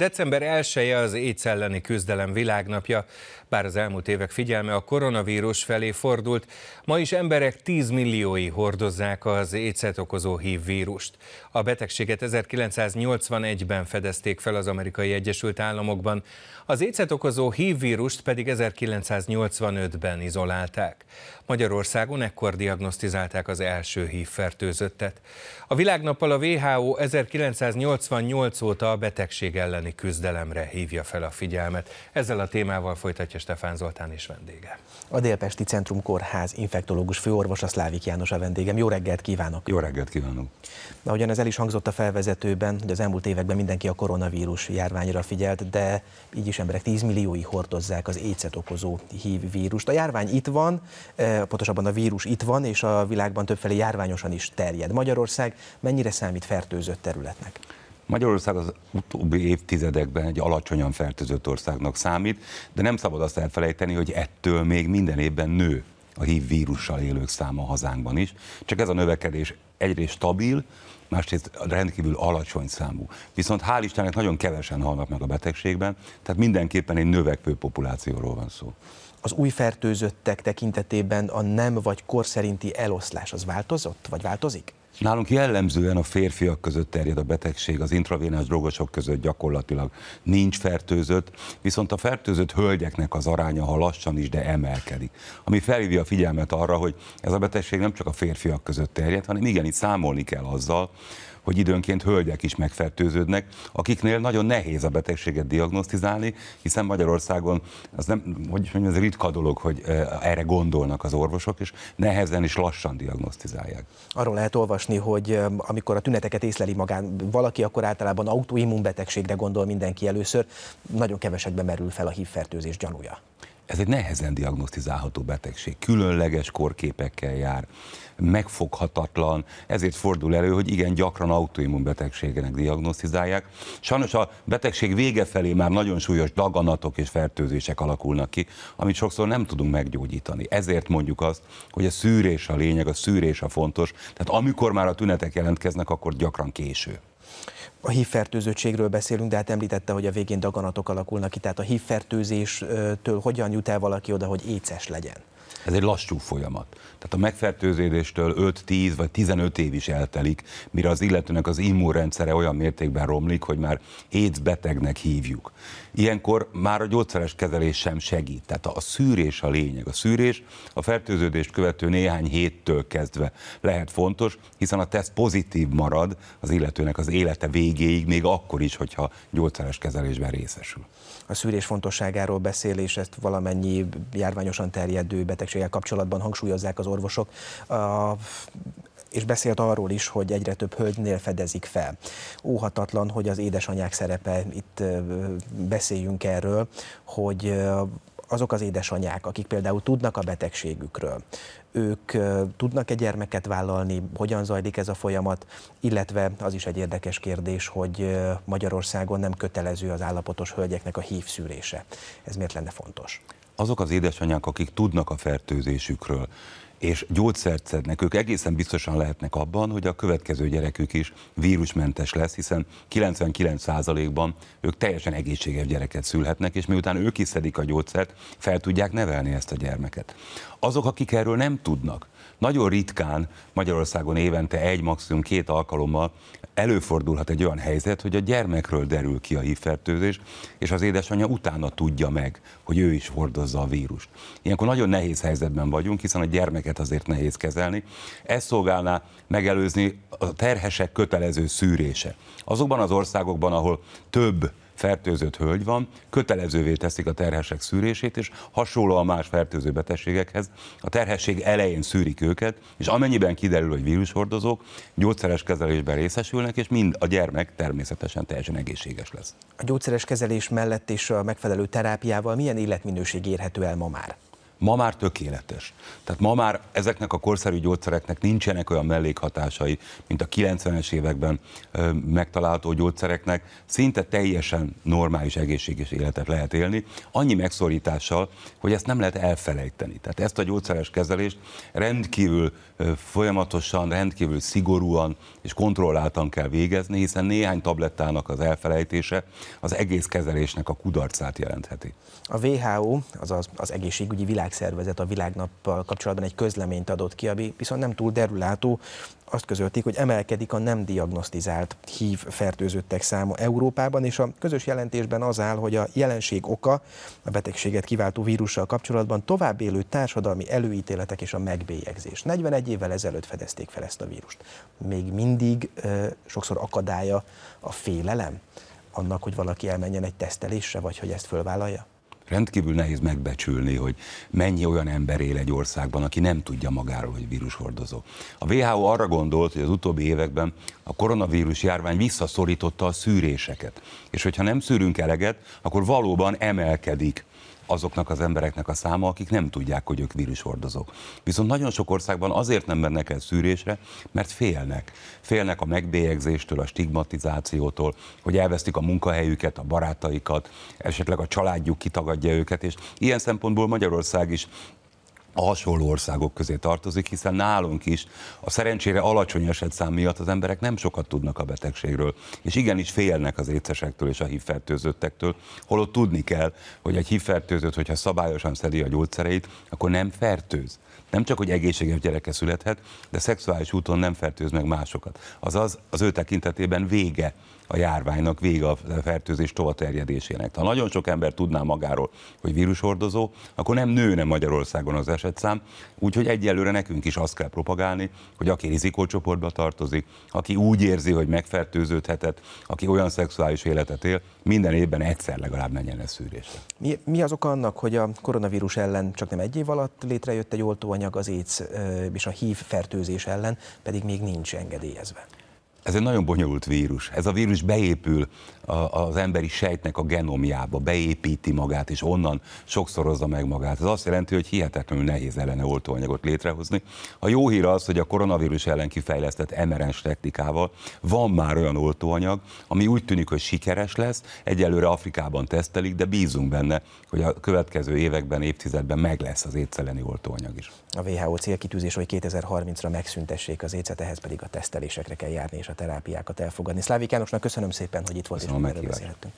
December 1-e az AIDS elleni küzdelem világnapja, bár az elmúlt évek figyelme a koronavírus felé fordult, ma is emberek 10 milliói hordozzák az aids okozó HIV vírust. A betegséget 1981-ben fedezték fel az amerikai Egyesült Államokban, az aids okozó HIV vírust pedig 1985-ben izolálták. Magyarországon ekkor diagnosztizálták az első HIV fertőzöttet. A világnappal a WHO 1988 óta a betegség ellen elleni küzdelemre hívja fel a figyelmet. Ezzel a témával folytatja Stefán Zoltán és vendége. A Délpesti Centrum Kórház infektológus a Szlávik János a vendégem. Jó reggelt kívánok! Jó reggelt kívánok! Na, ahogyan ez el is hangzott a felvezetőben, hogy az elmúlt években mindenki a koronavírus járványra figyelt, de így is emberek 10 milliói hordozzák az éjszet okozó hív vírust. A járvány itt van, eh, pontosabban a vírus itt van, és a világban többfelé járványosan is terjed. Magyarország mennyire számít fertőzött területnek? Magyarország az utóbbi évtizedekben egy alacsonyan fertőzött országnak számít, de nem szabad azt elfelejteni, hogy ettől még minden évben nő a HIV vírussal élők száma a hazánkban is, csak ez a növekedés egyrészt stabil, másrészt rendkívül alacsony számú. Viszont hál' Istennek nagyon kevesen halnak meg a betegségben, tehát mindenképpen egy növekvő populációról van szó. Az új fertőzöttek tekintetében a nem vagy kor szerinti eloszlás az változott, vagy változik? Nálunk jellemzően a férfiak között terjed a betegség, az intravénás drogosok között gyakorlatilag nincs fertőzött, viszont a fertőzött hölgyeknek az aránya, ha lassan is, de emelkedik. Ami felhívja a figyelmet arra, hogy ez a betegség nem csak a férfiak között terjed, hanem igen, itt számolni kell azzal, hogy időnként hölgyek is megfertőződnek, akiknél nagyon nehéz a betegséget diagnosztizálni, hiszen Magyarországon az nem, hogy mondjam, ez ritka dolog, hogy e, erre gondolnak az orvosok, és nehezen és lassan diagnosztizálják. Arról lehet olvasni, hogy e, amikor a tüneteket észleli magán valaki, akkor általában autoimmunbetegségre gondol mindenki először, nagyon kevesekbe merül fel a hívfertőzés gyanúja. Ez egy nehezen diagnosztizálható betegség, különleges korképekkel jár, megfoghatatlan, ezért fordul elő, hogy igen, gyakran betegségenek diagnosztizálják. Sajnos a betegség vége felé már nagyon súlyos daganatok és fertőzések alakulnak ki, amit sokszor nem tudunk meggyógyítani. Ezért mondjuk azt, hogy a szűrés a lényeg, a szűrés a fontos, tehát amikor már a tünetek jelentkeznek, akkor gyakran késő a hívfertőzöttségről beszélünk, de hát említette, hogy a végén daganatok alakulnak ki, tehát a hívfertőzéstől hogyan jut el valaki oda, hogy éces legyen? Ez egy lassú folyamat. Tehát a megfertőződéstől 5-10 vagy 15 év is eltelik, mire az illetőnek az immunrendszere olyan mértékben romlik, hogy már AIDS betegnek hívjuk. Ilyenkor már a gyógyszeres kezelés sem segít. Tehát a szűrés a lényeg. A szűrés a fertőződést követő néhány héttől kezdve lehet fontos, hiszen a teszt pozitív marad az illetőnek az élete végén végéig, még akkor is, hogyha gyógyszeres kezelésben részesül. A szűrés fontosságáról beszél, és ezt valamennyi járványosan terjedő betegséggel kapcsolatban hangsúlyozzák az orvosok. A és beszélt arról is, hogy egyre több hölgynél fedezik fel. Óhatatlan, hogy az édesanyák szerepe, itt beszéljünk erről, hogy azok az édesanyák, akik például tudnak a betegségükről, ők tudnak egy gyermeket vállalni, hogyan zajlik ez a folyamat, illetve az is egy érdekes kérdés, hogy Magyarországon nem kötelező az állapotos hölgyeknek a hív Ez miért lenne fontos? Azok az édesanyák, akik tudnak a fertőzésükről, és gyógyszert szednek, ők egészen biztosan lehetnek abban, hogy a következő gyerekük is vírusmentes lesz, hiszen 99%-ban ők teljesen egészséges gyereket szülhetnek, és miután ők is szedik a gyógyszert, fel tudják nevelni ezt a gyermeket. Azok, akik erről nem tudnak, nagyon ritkán Magyarországon évente egy, maximum két alkalommal előfordulhat egy olyan helyzet, hogy a gyermekről derül ki a hívfertőzés, és az édesanyja utána tudja meg, hogy ő is hordozza a vírust. Ilyenkor nagyon nehéz helyzetben vagyunk, hiszen a gyermeket ezeket azért nehéz kezelni. Ez szolgálná megelőzni a terhesek kötelező szűrése. Azokban az országokban, ahol több fertőzött hölgy van, kötelezővé teszik a terhesek szűrését, és hasonló a más fertőző betegségekhez, a terhesség elején szűrik őket, és amennyiben kiderül, hogy vírushordozók, gyógyszeres kezelésben részesülnek, és mind a gyermek természetesen teljesen egészséges lesz. A gyógyszeres kezelés mellett és a megfelelő terápiával milyen életminőség érhető el ma már? ma már tökéletes. Tehát ma már ezeknek a korszerű gyógyszereknek nincsenek olyan mellékhatásai, mint a 90-es években ö, megtalálható gyógyszereknek. Szinte teljesen normális egészséges életet lehet élni, annyi megszorítással, hogy ezt nem lehet elfelejteni. Tehát ezt a gyógyszeres kezelést rendkívül ö, folyamatosan, rendkívül szigorúan és kontrolláltan kell végezni, hiszen néhány tablettának az elfelejtése az egész kezelésnek a kudarcát jelentheti. A WHO, azaz az egészségügyi világ világszervezet a világnappal kapcsolatban egy közleményt adott ki, ami viszont nem túl derülátó, azt közölték, hogy emelkedik a nem diagnosztizált hív fertőzöttek száma Európában, és a közös jelentésben az áll, hogy a jelenség oka a betegséget kiváltó vírussal kapcsolatban tovább élő társadalmi előítéletek és a megbélyegzés. 41 évvel ezelőtt fedezték fel ezt a vírust. Még mindig ö, sokszor akadálya a félelem annak, hogy valaki elmenjen egy tesztelésre, vagy hogy ezt fölvállalja? rendkívül nehéz megbecsülni, hogy mennyi olyan ember él egy országban, aki nem tudja magáról, hogy vírushordozó. A WHO arra gondolt, hogy az utóbbi években a koronavírus járvány visszaszorította a szűréseket. És hogyha nem szűrünk eleget, akkor valóban emelkedik azoknak az embereknek a száma, akik nem tudják, hogy ők vírushordozók. Viszont nagyon sok országban azért nem mennek el szűrésre, mert félnek. Félnek a megbélyegzéstől, a stigmatizációtól, hogy elvesztik a munkahelyüket, a barátaikat, esetleg a családjuk kitagadja őket, és ilyen szempontból Magyarország is a hasonló országok közé tartozik, hiszen nálunk is a szerencsére alacsony esetszám miatt az emberek nem sokat tudnak a betegségről, és igenis félnek az écesektől és a hívfertőzöttektől, holott tudni kell, hogy egy hívfertőzött, hogyha szabályosan szedi a gyógyszereit, akkor nem fertőz. Nem csak, hogy egészséges gyereke születhet, de szexuális úton nem fertőz meg másokat. Azaz az ő tekintetében vége a járványnak vége a fertőzés tovaterjedésének. Ha nagyon sok ember tudná magáról, hogy vírushordozó, akkor nem nőne Magyarországon az esetszám, úgyhogy egyelőre nekünk is azt kell propagálni, hogy aki rizikócsoportba tartozik, aki úgy érzi, hogy megfertőződhetett, aki olyan szexuális életet él, minden évben egyszer legalább menjen ez szűrésre. Mi, mi az oka annak, hogy a koronavírus ellen csak nem egy év alatt létrejött egy oltóanyag az AIDS és a HIV fertőzés ellen, pedig még nincs engedélyezve? ez egy nagyon bonyolult vírus. Ez a vírus beépül az emberi sejtnek a genomjába, beépíti magát, és onnan sokszorozza meg magát. Ez azt jelenti, hogy hihetetlenül nehéz ellene oltóanyagot létrehozni. A jó hír az, hogy a koronavírus ellen kifejlesztett mRNA technikával van már olyan oltóanyag, ami úgy tűnik, hogy sikeres lesz. Egyelőre Afrikában tesztelik, de bízunk benne, hogy a következő években, évtizedben meg lesz az étszeleni oltóanyag is. A WHO célkitűzés, hogy 2030-ra megszüntessék az étszet, ehhez pedig a tesztelésekre kell járni, és a terápiákat elfogadni. Szlávik Jánosnak köszönöm szépen, hogy itt volt, köszönöm és erről beszélhettünk.